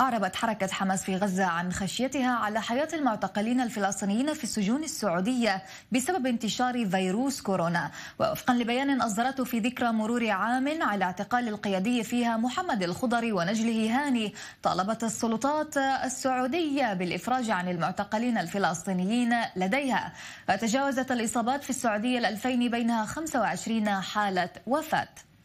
أعربت حركة حماس في غزة عن خشيتها على حياة المعتقلين الفلسطينيين في السجون السعودية بسبب انتشار فيروس كورونا ووفقا لبيان أصدرته في ذكرى مرور عام على اعتقال القيادي فيها محمد الخضري ونجله هاني طالبت السلطات السعودية بالإفراج عن المعتقلين الفلسطينيين لديها وتجاوزت الإصابات في السعودية الألفين بينها 25 حالة وفاة